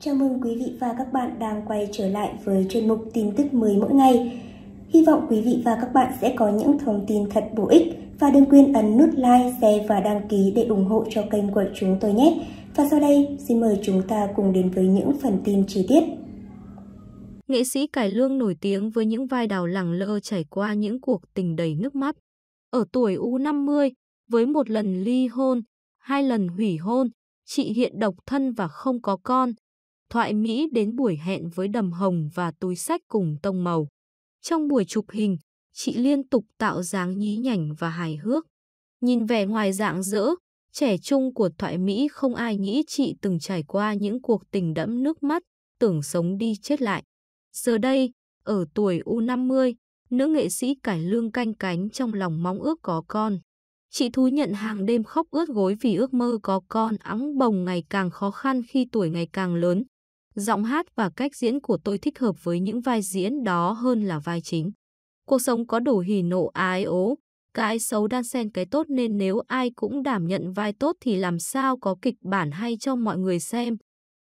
Chào mừng quý vị và các bạn đang quay trở lại với chuyên mục tin tức mới mỗi ngày. Hy vọng quý vị và các bạn sẽ có những thông tin thật bổ ích và đừng quên ấn nút like, share và đăng ký để ủng hộ cho kênh của chúng tôi nhé. Và sau đây, xin mời chúng ta cùng đến với những phần tin chi tiết. Nghệ sĩ cải lương nổi tiếng với những vai đào lẳng lơ trải qua những cuộc tình đầy nước mắt. Ở tuổi U50, với một lần ly hôn, hai lần hủy hôn, chị hiện độc thân và không có con. Thoại Mỹ đến buổi hẹn với đầm hồng và túi sách cùng tông màu. Trong buổi chụp hình, chị liên tục tạo dáng nhí nhảnh và hài hước. Nhìn vẻ ngoài dạng dỡ, trẻ trung của Thoại Mỹ không ai nghĩ chị từng trải qua những cuộc tình đẫm nước mắt, tưởng sống đi chết lại. Giờ đây, ở tuổi U50, nữ nghệ sĩ cải lương canh cánh trong lòng mong ước có con. Chị thú nhận hàng đêm khóc ướt gối vì ước mơ có con ắng bồng ngày càng khó khăn khi tuổi ngày càng lớn. Giọng hát và cách diễn của tôi thích hợp với những vai diễn đó hơn là vai chính. Cuộc sống có đủ hỉ nộ ái ố, cái xấu đan xen cái tốt nên nếu ai cũng đảm nhận vai tốt thì làm sao có kịch bản hay cho mọi người xem.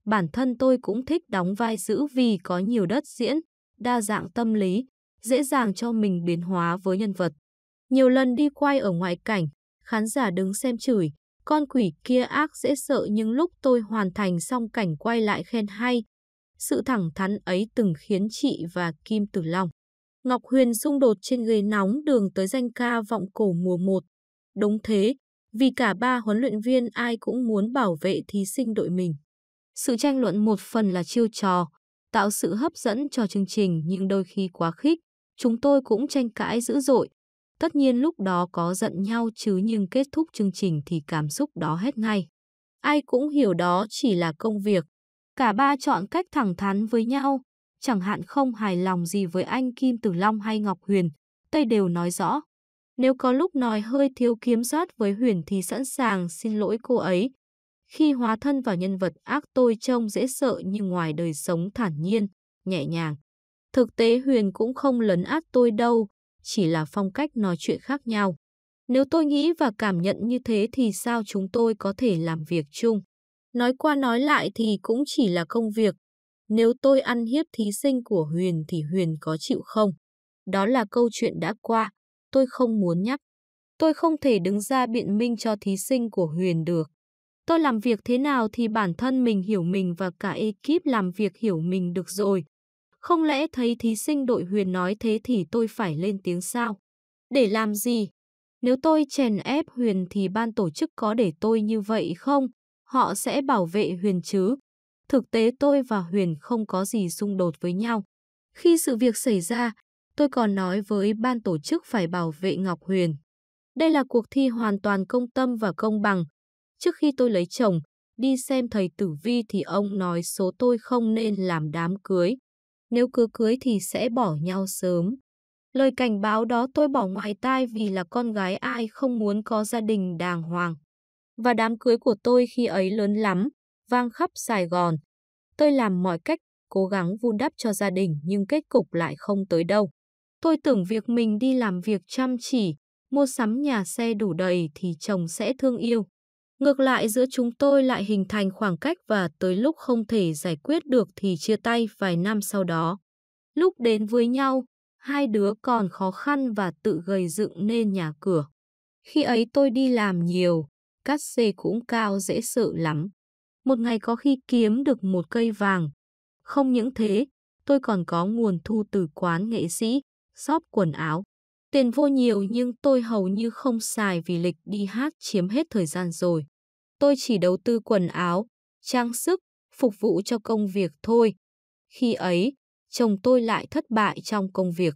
Bản thân tôi cũng thích đóng vai giữ vì có nhiều đất diễn, đa dạng tâm lý, dễ dàng cho mình biến hóa với nhân vật. Nhiều lần đi quay ở ngoại cảnh, khán giả đứng xem chửi, con quỷ kia ác dễ sợ nhưng lúc tôi hoàn thành xong cảnh quay lại khen hay, sự thẳng thắn ấy từng khiến chị và Kim Tử Long. Ngọc Huyền xung đột trên ghế nóng đường tới danh ca vọng cổ mùa 1. Đúng thế, vì cả ba huấn luyện viên ai cũng muốn bảo vệ thí sinh đội mình. Sự tranh luận một phần là chiêu trò, tạo sự hấp dẫn cho chương trình nhưng đôi khi quá khích, chúng tôi cũng tranh cãi dữ dội. Tất nhiên lúc đó có giận nhau chứ nhưng kết thúc chương trình thì cảm xúc đó hết ngay. Ai cũng hiểu đó chỉ là công việc, Cả ba chọn cách thẳng thắn với nhau, chẳng hạn không hài lòng gì với anh Kim Tử Long hay Ngọc Huyền, Tây đều nói rõ. Nếu có lúc nói hơi thiếu kiểm soát với Huyền thì sẵn sàng xin lỗi cô ấy. Khi hóa thân vào nhân vật ác tôi trông dễ sợ nhưng ngoài đời sống thản nhiên, nhẹ nhàng. Thực tế Huyền cũng không lấn át tôi đâu, chỉ là phong cách nói chuyện khác nhau. Nếu tôi nghĩ và cảm nhận như thế thì sao chúng tôi có thể làm việc chung? Nói qua nói lại thì cũng chỉ là công việc. Nếu tôi ăn hiếp thí sinh của Huyền thì Huyền có chịu không? Đó là câu chuyện đã qua, tôi không muốn nhắc. Tôi không thể đứng ra biện minh cho thí sinh của Huyền được. Tôi làm việc thế nào thì bản thân mình hiểu mình và cả ekip làm việc hiểu mình được rồi. Không lẽ thấy thí sinh đội Huyền nói thế thì tôi phải lên tiếng sao? Để làm gì? Nếu tôi chèn ép Huyền thì ban tổ chức có để tôi như vậy không? họ sẽ bảo vệ Huyền chứ. Thực tế tôi và Huyền không có gì xung đột với nhau. Khi sự việc xảy ra, tôi còn nói với ban tổ chức phải bảo vệ Ngọc Huyền. Đây là cuộc thi hoàn toàn công tâm và công bằng. Trước khi tôi lấy chồng, đi xem thầy tử vi thì ông nói số tôi không nên làm đám cưới. Nếu cứ cưới thì sẽ bỏ nhau sớm. Lời cảnh báo đó tôi bỏ ngoài tai vì là con gái ai không muốn có gia đình đàng hoàng và đám cưới của tôi khi ấy lớn lắm, vang khắp Sài Gòn. Tôi làm mọi cách, cố gắng vun đắp cho gia đình nhưng kết cục lại không tới đâu. Tôi tưởng việc mình đi làm việc chăm chỉ, mua sắm nhà xe đủ đầy thì chồng sẽ thương yêu. Ngược lại giữa chúng tôi lại hình thành khoảng cách và tới lúc không thể giải quyết được thì chia tay vài năm sau đó. Lúc đến với nhau, hai đứa còn khó khăn và tự gầy dựng nên nhà cửa. Khi ấy tôi đi làm nhiều, cắt xê cũng cao dễ sợ lắm. Một ngày có khi kiếm được một cây vàng. Không những thế, tôi còn có nguồn thu từ quán nghệ sĩ, shop quần áo. Tiền vô nhiều nhưng tôi hầu như không xài vì lịch đi hát chiếm hết thời gian rồi. Tôi chỉ đầu tư quần áo, trang sức, phục vụ cho công việc thôi. Khi ấy, chồng tôi lại thất bại trong công việc.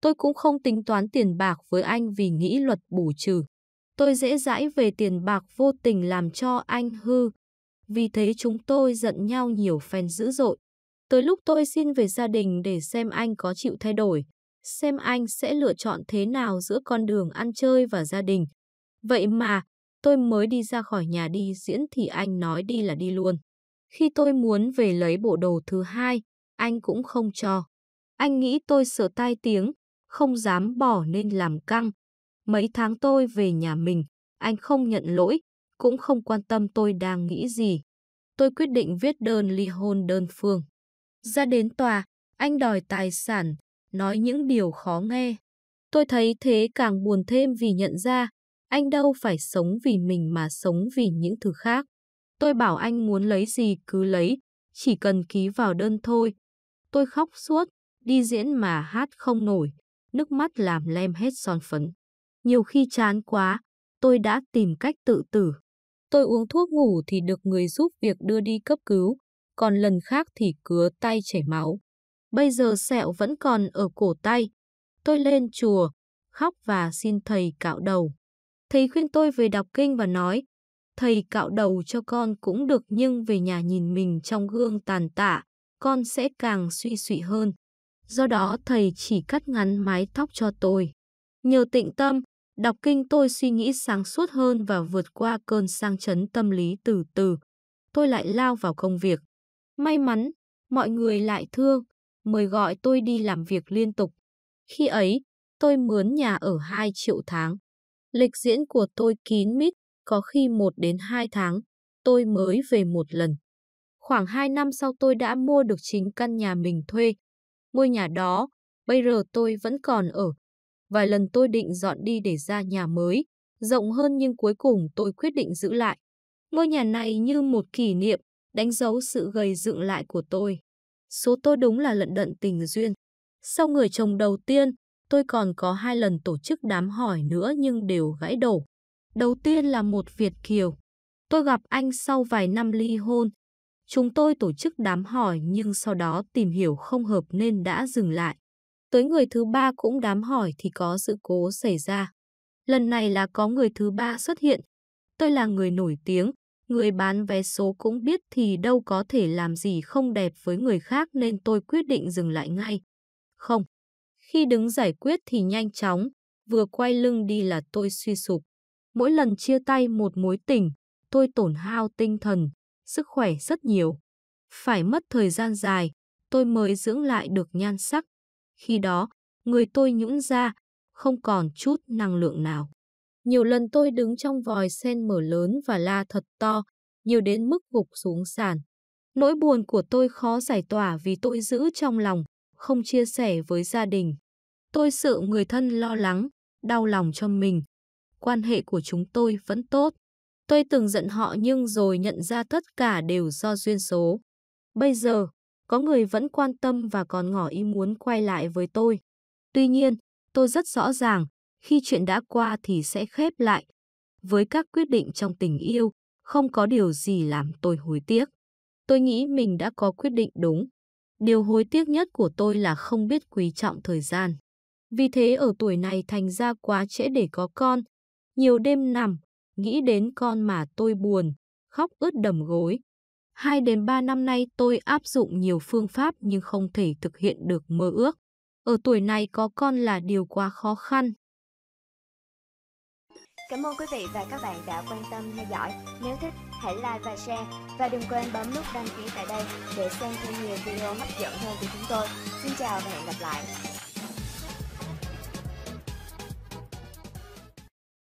Tôi cũng không tính toán tiền bạc với anh vì nghĩ luật bù trừ tôi dễ dãi về tiền bạc vô tình làm cho anh hư. Vì thế chúng tôi giận nhau nhiều phen dữ dội. Tới lúc tôi xin về gia đình để xem anh có chịu thay đổi, xem anh sẽ lựa chọn thế nào giữa con đường ăn chơi và gia đình. Vậy mà, tôi mới đi ra khỏi nhà đi diễn thì anh nói đi là đi luôn. Khi tôi muốn về lấy bộ đồ thứ hai, anh cũng không cho. Anh nghĩ tôi sợ tai tiếng, không dám bỏ nên làm căng. Mấy tháng tôi về nhà mình, anh không nhận lỗi, cũng không quan tâm tôi đang nghĩ gì. Tôi quyết định viết đơn ly hôn đơn phương. Ra đến tòa, anh đòi tài sản, nói những điều khó nghe. Tôi thấy thế càng buồn thêm vì nhận ra, anh đâu phải sống vì mình mà sống vì những thứ khác. Tôi bảo anh muốn lấy gì cứ lấy, chỉ cần ký vào đơn thôi. Tôi khóc suốt, đi diễn mà hát không nổi, nước mắt làm lem hết son phấn. Nhiều khi chán quá, tôi đã tìm cách tự tử. Tôi uống thuốc ngủ thì được người giúp việc đưa đi cấp cứu, còn lần khác thì cứa tay chảy máu. Bây giờ sẹo vẫn còn ở cổ tay. Tôi lên chùa, khóc và xin thầy cạo đầu. Thầy khuyên tôi về đọc kinh và nói, thầy cạo đầu cho con cũng được nhưng về nhà nhìn mình trong gương tàn tạ, con sẽ càng suy sụy hơn. Do đó thầy chỉ cắt ngắn mái tóc cho tôi. Nhờ tịnh tâm, Đọc kinh tôi suy nghĩ sáng suốt hơn và vượt qua cơn sang chấn tâm lý từ từ. Tôi lại lao vào công việc. May mắn, mọi người lại thương, mời gọi tôi đi làm việc liên tục. Khi ấy, tôi mướn nhà ở 2 triệu tháng. Lịch diễn của tôi kín mít, có khi 1 đến 2 tháng, tôi mới về một lần. Khoảng 2 năm sau tôi đã mua được chính căn nhà mình thuê. Ngôi nhà đó, bây giờ tôi vẫn còn ở, Vài lần tôi định dọn đi để ra nhà mới, rộng hơn nhưng cuối cùng tôi quyết định giữ lại. Ngôi nhà này như một kỷ niệm, đánh dấu sự gầy dựng lại của tôi. Số tôi đúng là lận đận tình duyên. Sau người chồng đầu tiên, tôi còn có hai lần tổ chức đám hỏi nữa nhưng đều gãy đổ. Đầu tiên là một Việt Kiều. Tôi gặp anh sau vài năm ly hôn. Chúng tôi tổ chức đám hỏi nhưng sau đó tìm hiểu không hợp nên đã dừng lại. Tới người thứ ba cũng đám hỏi thì có sự cố xảy ra. Lần này là có người thứ ba xuất hiện. Tôi là người nổi tiếng, người bán vé số cũng biết thì đâu có thể làm gì không đẹp với người khác nên tôi quyết định dừng lại ngay. Không. Khi đứng giải quyết thì nhanh chóng, vừa quay lưng đi là tôi suy sụp. Mỗi lần chia tay một mối tình, tôi tổn hao tinh thần, sức khỏe rất nhiều. Phải mất thời gian dài, tôi mới dưỡng lại được nhan sắc, khi đó, người tôi nhũn ra, không còn chút năng lượng nào. Nhiều lần tôi đứng trong vòi sen mở lớn và la thật to, nhiều đến mức gục xuống sàn. Nỗi buồn của tôi khó giải tỏa vì tôi giữ trong lòng, không chia sẻ với gia đình. Tôi sợ người thân lo lắng, đau lòng cho mình. Quan hệ của chúng tôi vẫn tốt. Tôi từng giận họ nhưng rồi nhận ra tất cả đều do duyên số. Bây giờ, có người vẫn quan tâm và còn ngỏ ý muốn quay lại với tôi. Tuy nhiên, tôi rất rõ ràng, khi chuyện đã qua thì sẽ khép lại. Với các quyết định trong tình yêu, không có điều gì làm tôi hối tiếc. Tôi nghĩ mình đã có quyết định đúng. Điều hối tiếc nhất của tôi là không biết quý trọng thời gian. Vì thế ở tuổi này thành ra quá trễ để có con. Nhiều đêm nằm, nghĩ đến con mà tôi buồn, khóc ướt đầm gối. 2 đến 3 năm nay tôi áp dụng nhiều phương pháp nhưng không thể thực hiện được mơ ước. Ở tuổi này có con là điều quá khó khăn. Cảm ơn quý vị và các bạn đã quan tâm theo dõi. Nếu thích, hãy like và share. Và đừng quên bấm nút đăng ký tại đây để xem thêm nhiều video hấp dẫn hơn của chúng tôi. Xin chào và hẹn gặp lại.